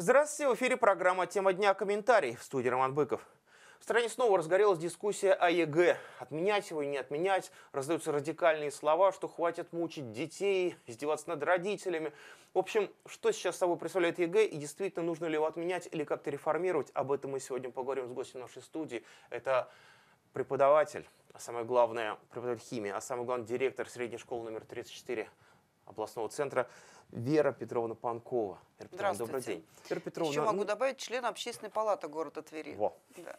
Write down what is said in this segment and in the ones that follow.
Здравствуйте, в эфире программа «Тема дня. Комментарий» в студии Роман Быков. В стране снова разгорелась дискуссия о ЕГЭ. Отменять его и не отменять. Раздаются радикальные слова, что хватит мучить детей, издеваться над родителями. В общем, что сейчас собой представляет ЕГЭ и действительно нужно ли его отменять или как-то реформировать, об этом мы сегодня поговорим с гостем нашей студии. Это преподаватель, а самое главное, преподаватель химии, а самое главное, директор средней школы номер 34 областного центра Вера Петровна Панкова. Вера Петровна, добрый день. Вера Петровна, Еще ну, могу ну... добавить член общественной палаты города Твери. Во. Да.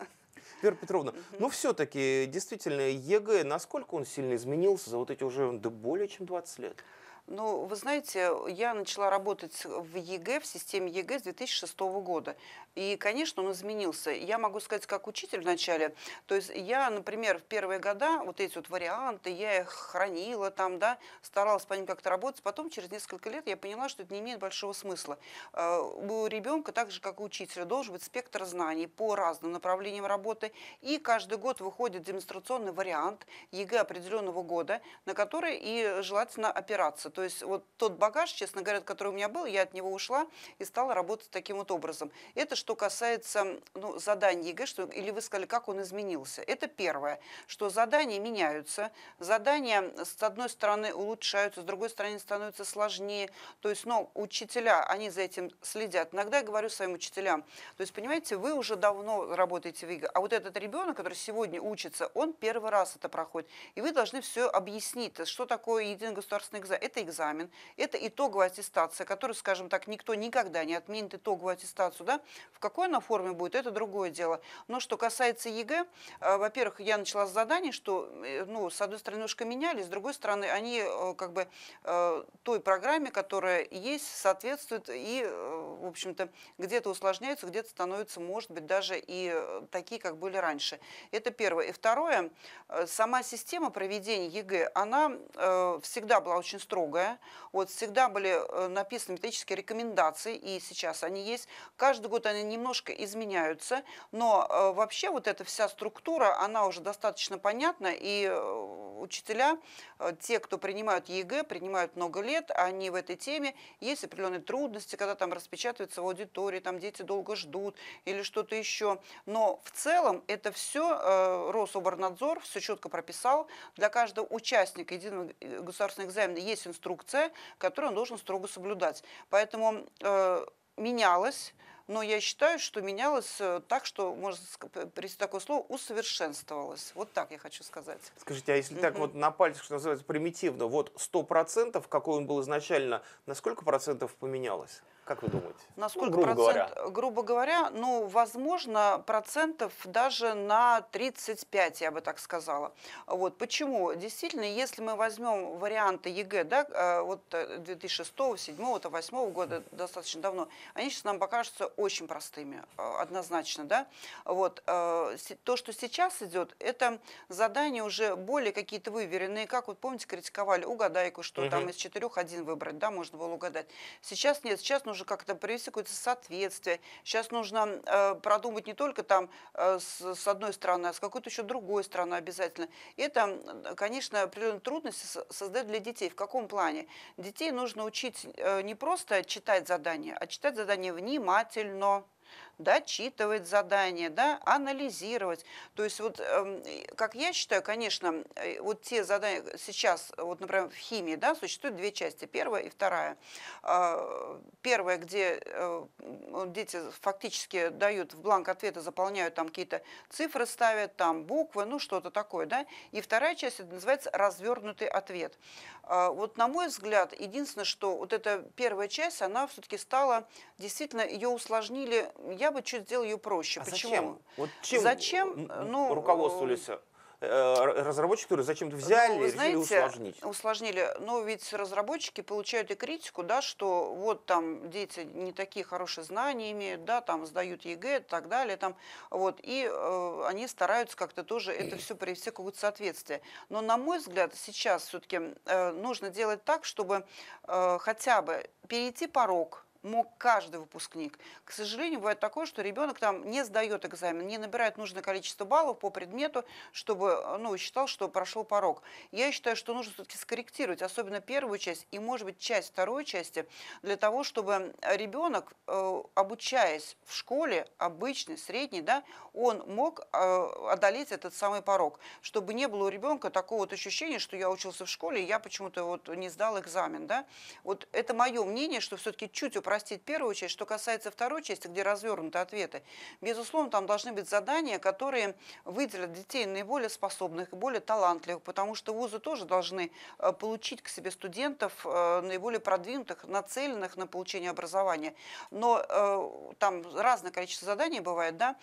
Вера Петровна, ну все-таки действительно ЕГЭ, насколько он сильно изменился за вот эти уже более чем 20 лет? Ну, вы знаете, я начала работать в ЕГЭ, в системе ЕГЭ с 2006 года. И, конечно, он изменился. Я могу сказать, как учитель вначале. То есть я, например, в первые года вот эти вот варианты, я их хранила там, да, старалась по ним как-то работать. Потом, через несколько лет, я поняла, что это не имеет большого смысла. Э, у ребенка, так же, как и у учителя, должен быть спектр знаний по разным направлениям работы. И каждый год выходит демонстрационный вариант ЕГЭ определенного года, на который и желательно опираться. То есть вот тот багаж, честно говоря, который у меня был, я от него ушла и стала работать таким вот образом. Это что касается ну, заданий ЕГЭ, что, или вы сказали, как он изменился. Это первое, что задания меняются, задания с одной стороны улучшаются, с другой стороны становятся сложнее. То есть, но ну, учителя, они за этим следят. Иногда я говорю своим учителям, то есть, понимаете, вы уже давно работаете в ЕГЭ, а вот этот ребенок, который сегодня учится, он первый раз это проходит. И вы должны все объяснить, что такое единый государственный экзамен. Это экзамен, это итоговая аттестация, которую, скажем так, никто никогда не отменит итоговую аттестацию, да, в какой она форме будет, это другое дело. Но что касается ЕГЭ, э, во-первых, я начала с заданий, что, э, ну, с одной стороны, немножко меняли, с другой стороны, они э, как бы той программе, которая есть, соответствуют и, в общем-то, где-то усложняются, где-то становятся, может быть, даже и такие, как были раньше. Это первое. И второе, сама система проведения ЕГЭ, она всегда была очень строгая многое. Вот всегда были э, написаны методические рекомендации, и сейчас они есть. Каждый год они немножко изменяются, но э, вообще вот эта вся структура, она уже достаточно понятна, и э, учителя, те, кто принимают ЕГЭ, принимают много лет, они в этой теме, есть определенные трудности, когда там распечатывается в аудитории, там дети долго ждут или что-то еще. Но в целом это все Рособорнадзор все четко прописал. Для каждого участника единого государственного экзамена есть инструмент, инструкция, которую он должен строго соблюдать. Поэтому э, менялось но я считаю, что менялось э, так, что, можно привести такое слово, усовершенствовалось. Вот так я хочу сказать. Скажите, а если так вот на пальцах, что называется, примитивно, вот 100%, какой он был изначально, на сколько процентов поменялось? Как вы думаете? На ну, грубо процент, говоря. Грубо говоря, ну, возможно, процентов даже на 35, я бы так сказала. Вот почему? Действительно, если мы возьмем варианты ЕГЭ, да, э, вот 2006, 2007, 2008 года, достаточно давно, они сейчас нам покажутся очень простыми, э, однозначно, да. Вот, э, то, что сейчас идет, это задания уже более какие-то выверенные, как вот помните, критиковали угадайку, что угу. там из четырех один выбрать, да, можно было угадать. Сейчас нет, сейчас нужно как-то привести какое-то соответствие, сейчас нужно э, продумать не только там с, одной стороны, а с какой-то еще другой стороны обязательно. Это, конечно, определенные трудности создает для детей. В каком плане? Детей нужно учить не просто читать задания, а читать задания внимательно, но дочитывать задания, да, анализировать. То есть вот, эм, как я считаю, конечно, э, вот те задания сейчас, вот, например, в химии, да, существуют две части, первая и вторая. А, первая, где э, дети фактически дают в бланк ответа, заполняют там какие-то цифры, ставят там буквы, ну что-то такое, да. И вторая часть, это называется развернутый ответ. А, вот на мой взгляд, единственное, что вот эта первая часть, она все-таки стала, действительно, ее усложнили, я я бы чуть сделал ее проще. А Почему? Зачем? Вот чем зачем? Ну, руководствовались э, разработчики, зачем-то ну, взяли ну, и знаете, усложнить. Усложнили. Но ну, ведь разработчики получают и критику, да, что вот там дети не такие хорошие знания имеют, да, там сдают ЕГЭ и так далее. Там, вот, и э, они стараются как-то тоже это все привести к какое-то соответствие. Но, на мой взгляд, сейчас все-таки э, нужно делать так, чтобы э, хотя бы перейти порог, мог каждый выпускник. К сожалению, бывает такое, что ребенок там не сдает экзамен, не набирает нужное количество баллов по предмету, чтобы э, ну, считал, что прошел порог. Я считаю, что нужно все-таки скорректировать, особенно первую часть и, может быть, часть второй части, для того, чтобы ребенок, э, обучаясь в школе, обычный, средний, да, он мог э, одолеть этот самый порог, чтобы не было у ребенка такого вот ощущения, что я учился в школе, и я почему-то вот не сдал экзамен. Да? Вот это мое мнение, что все-таки чуть упрощение простить первую часть. Что касается второй части, где развернуты ответы, безусловно, там должны быть задания, которые выделят детей наиболее способных, и более талантливых, потому что вузы тоже должны э, получить к себе студентов э, наиболее продвинутых, нацеленных на получение образования. Но э, там разное количество заданий бывает, да,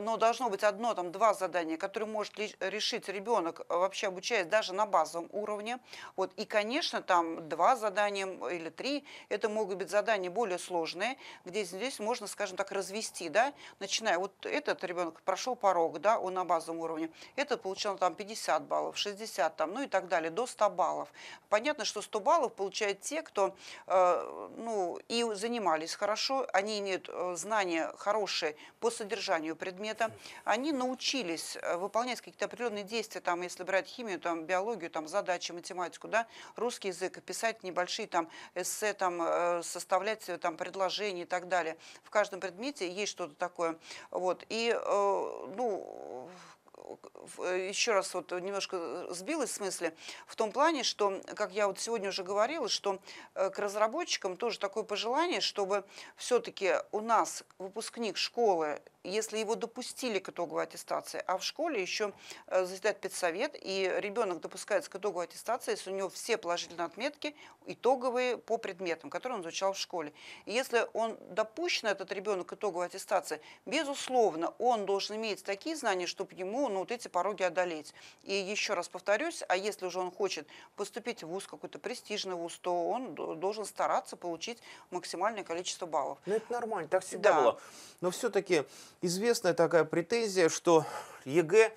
но должно быть одно, там два задания, которые может решить ребенок, вообще обучаясь даже на базовом уровне. Вот. И, конечно, там два задания или три, это могут быть задания более более сложные, где здесь можно, скажем так, развести, да, начиная, вот этот ребенок прошел порог, да, он на базовом уровне, этот получил там 50 баллов, 60 там, ну и так далее, до 100 баллов. Понятно, что 100 баллов получают те, кто, э, ну, и занимались хорошо, они имеют э, знания хорошие по содержанию предмета, они научились э, выполнять какие-то определенные действия, там, если брать химию, там, биологию, там, задачи, математику, да, русский язык, писать небольшие там эссе, там, э, составлять там предложений и так далее. В каждом предмете есть что-то такое. Вот. И, э, ну, э, еще раз вот немножко сбилась в смысле, в том плане, что, как я вот сегодня уже говорила, что э, к разработчикам тоже такое пожелание, чтобы все-таки у нас выпускник школы если его допустили к итогу аттестации, а в школе еще э, заседает педсовет, и ребенок допускается к итогу аттестации, если у него все положительные отметки, итоговые по предметам, которые он изучал в школе. И если он допущен, этот ребенок, к итогу аттестации, безусловно, он должен иметь такие знания, чтобы ему ну, вот эти пороги одолеть. И еще раз повторюсь, а если уже он хочет поступить в ВУЗ, какой-то престижный ВУЗ, то он должен стараться получить максимальное количество баллов. Ну, это нормально, так всегда да. было. Но все-таки известная такая претензия, что ЕГЭ,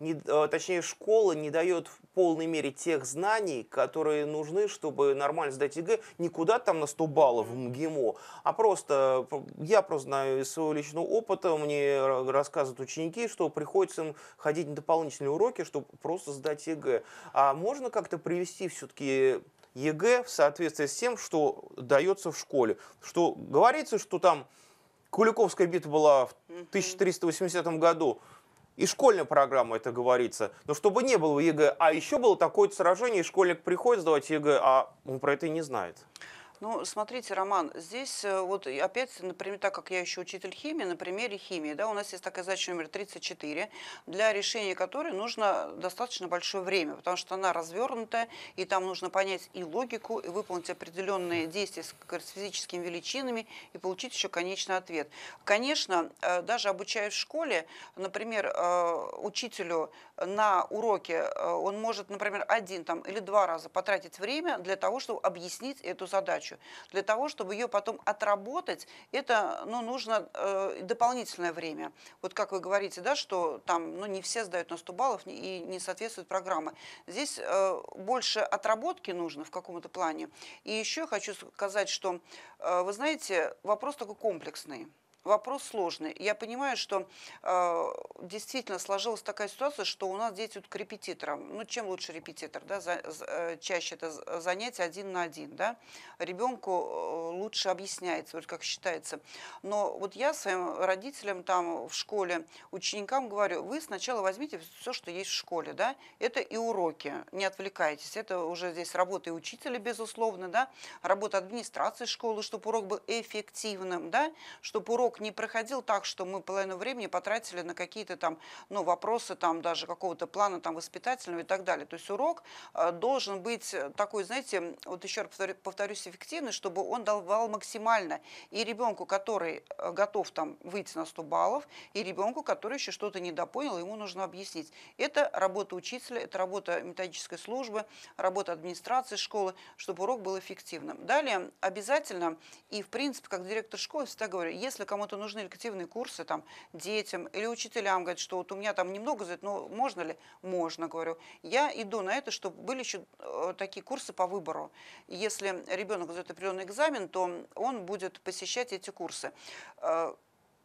не, э, точнее школа не дает в полной мере тех знаний, которые нужны, чтобы нормально сдать ЕГЭ, не куда там на 100 баллов в МГИМО, а просто, э, я просто знаю из своего личного опыта, мне рассказывают ученики, что приходится им ходить на дополнительные уроки, чтобы просто сдать ЕГЭ. А можно как-то привести все-таки ЕГЭ в соответствии с тем, что дается в школе? Что говорится, что там Куликовская битва была в 1380 году. И школьная программа это говорится. Но чтобы не было ЕГЭ, а еще было такое сражение, и школьник приходит сдавать ЕГЭ, а он про это и не знает. Ну, смотрите, Роман, здесь э, вот опять, например, так как я еще учитель химии, на примере химии, да, у нас есть такая задача номер 34, для решения которой нужно достаточно большое время, потому что она развернутая, и там нужно понять и логику, и выполнить определенные действия с физическими величинами, и получить еще конечный ответ. Конечно, э, даже обучаясь в школе, например, э, учителю на уроке он может, например, один там, или два раза потратить время для того, чтобы объяснить эту задачу задачу. Для того, чтобы ее потом отработать, это ну, нужно э, дополнительное время. Вот как вы говорите, да, что там ну, не все сдают на 100 баллов и не соответствуют программы. Здесь э, больше отработки нужно в каком-то плане. И еще хочу сказать, что, э, вы знаете, вопрос такой комплексный вопрос сложный. Я понимаю, что э, действительно сложилась такая ситуация, что у нас дети идут к репетиторам. Ну, чем лучше репетитор, да? За, за, э, чаще это занятие один на один, да? Ребенку э, лучше объясняется, вот как считается. Но вот я своим родителям там в школе, ученикам говорю, вы сначала возьмите все, что есть в школе, да? Это и уроки, не отвлекайтесь. Это уже здесь работа и учителя, безусловно, да? Работа администрации школы, чтобы урок был эффективным, да? Чтобы урок урок не проходил так, что мы половину времени потратили на какие-то там ну, вопросы там даже какого-то плана там воспитательного и так далее. То есть урок э, должен быть такой, знаете, вот еще раз повторюсь, эффективный, чтобы он давал максимально и ребенку, который э, готов там выйти на 100 баллов, и ребенку, который еще что-то недопонял, ему нужно объяснить. Это работа учителя, это работа методической службы, работа администрации школы, чтобы урок был эффективным. Далее обязательно и в принципе как директор школы всегда говорю, если кому кому-то нужны элективные курсы там, детям или учителям, говорят, что вот у меня там немного, но ну, можно ли? Можно, говорю. Я иду на это, чтобы были еще э, такие курсы по выбору. Если ребенок сдает определенный экзамен, то он будет посещать эти курсы. Э,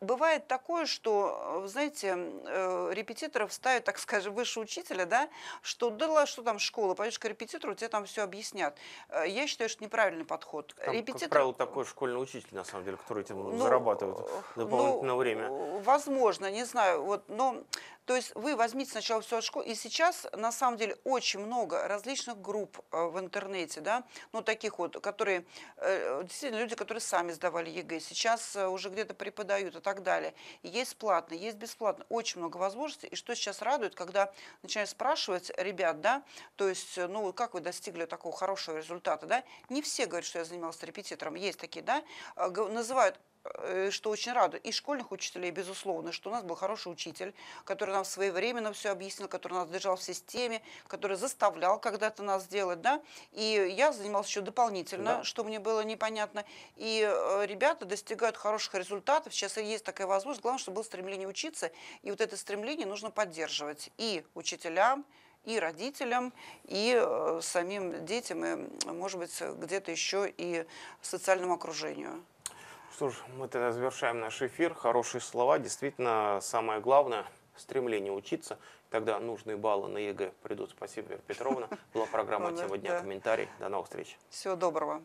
бывает такое, что, э, знаете, э, репетиторов ставят, так скажем, выше учителя, да, что дала, что там школа, пойдешь к репетитору, тебе там все объяснят. Э, я считаю, что неправильный подход. Там, Репетитор... как правило, такой школьный учитель, на самом деле, который этим ну, зарабатывает ну, дополнительное ну, время. Возможно, не знаю, вот, но то есть вы возьмите сначала все от школы, и сейчас на самом деле очень много различных групп э, в интернете, да, ну таких вот, которые, э, действительно люди, которые сами сдавали ЕГЭ, сейчас э, уже где-то преподают и так далее. Есть платно, есть бесплатно, очень много возможностей. И что сейчас радует, когда начинают спрашивать ребят, да, то есть, ну как вы достигли такого хорошего результата, да, не все говорят, что я занималась репетитором, есть такие, да, называют Э, что очень рада, и школьных учителей, безусловно, что у нас был хороший учитель, который нам своевременно все объяснил, который нас держал в системе, который заставлял когда-то нас делать, да, и я занималась еще дополнительно, да. что мне было непонятно, и э, ребята достигают хороших результатов, сейчас есть такая возможность, главное, чтобы было стремление учиться, и вот это стремление нужно поддерживать и учителям, и родителям, и э, самим детям, и, может быть, где-то еще и социальному окружению. Что ж, мы тогда завершаем наш эфир. Хорошие слова. Действительно, самое главное – стремление учиться. Тогда нужные баллы на ЕГЭ придут. Спасибо, Вера Петровна. Была программа ну «Тема дня». Комментарий. До новых встреч. Всего доброго.